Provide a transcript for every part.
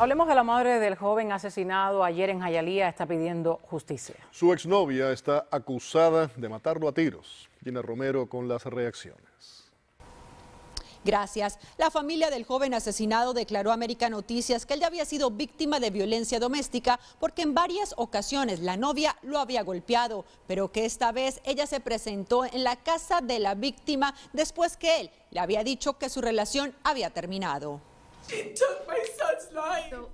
Hablemos de la madre del joven asesinado ayer en Jayalía, está pidiendo justicia. Su exnovia está acusada de matarlo a tiros. Gina Romero con las reacciones. Gracias. La familia del joven asesinado declaró a América Noticias que él ya había sido víctima de violencia doméstica porque en varias ocasiones la novia lo había golpeado, pero que esta vez ella se presentó en la casa de la víctima después que él le había dicho que su relación había terminado.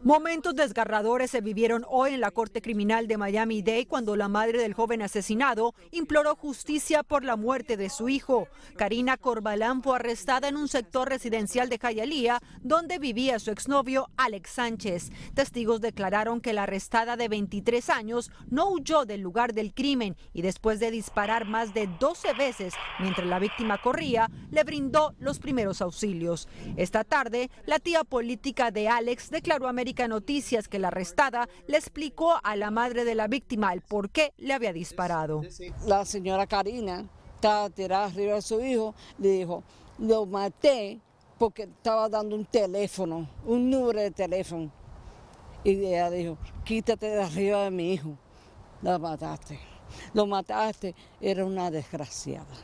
Momentos desgarradores se vivieron hoy en la Corte Criminal de Miami-Dade cuando la madre del joven asesinado imploró justicia por la muerte de su hijo. Karina Corbalán fue arrestada en un sector residencial de Jayalía, donde vivía su exnovio Alex Sánchez. Testigos declararon que la arrestada de 23 años no huyó del lugar del crimen y después de disparar más de 12 veces mientras la víctima corría, le brindó los primeros auxilios. Esta tarde, la tía política de Alex declaró a América Noticias que la arrestada le explicó a la madre de la víctima el por qué le había disparado. La señora Karina estaba tirada arriba de su hijo, le dijo, lo maté porque estaba dando un teléfono, un número de teléfono. Y ella dijo, quítate de arriba de mi hijo. La mataste. Lo mataste. Era una desgraciada.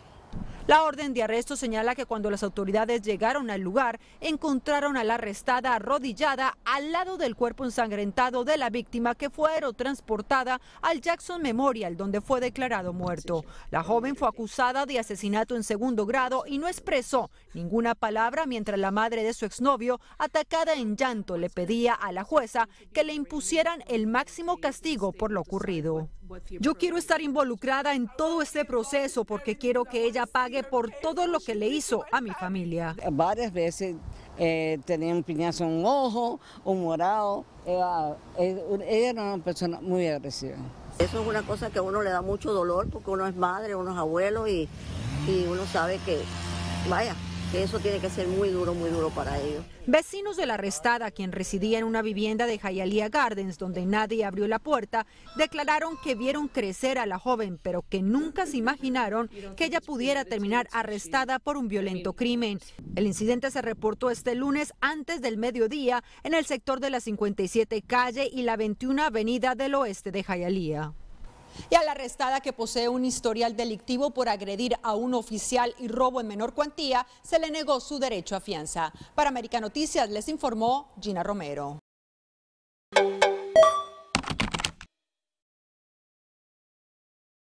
La orden de arresto señala que cuando las autoridades llegaron al lugar, encontraron a la arrestada arrodillada al lado del cuerpo ensangrentado de la víctima que fue aerotransportada al Jackson Memorial, donde fue declarado muerto. La joven fue acusada de asesinato en segundo grado y no expresó ninguna palabra mientras la madre de su exnovio, atacada en llanto, le pedía a la jueza que le impusieran el máximo castigo por lo ocurrido. Yo quiero estar involucrada en todo este proceso porque quiero que ella pague por todo lo que le hizo a mi familia. Varias veces eh, tenía un piñazo en un ojo, un morado. Eh, ella, era una persona muy agresiva. Eso es una cosa que a uno le da mucho dolor porque uno es madre, uno es abuelo y uno sabe que, vaya, que eso tiene que ser muy duro, muy duro para ellos. Vecinos de la arrestada, quien residía en una vivienda de Jayalía Gardens, donde nadie abrió la puerta, declararon que vieron crecer a la joven, pero que nunca se imaginaron que ella pudiera terminar arrestada por un violento crimen. El incidente se reportó este lunes antes del mediodía en el sector de la 57 calle y la 21 avenida del oeste de Jayalía y a la arrestada que posee un historial delictivo por agredir a un oficial y robo en menor cuantía, se le negó su derecho a fianza. Para América Noticias les informó Gina Romero.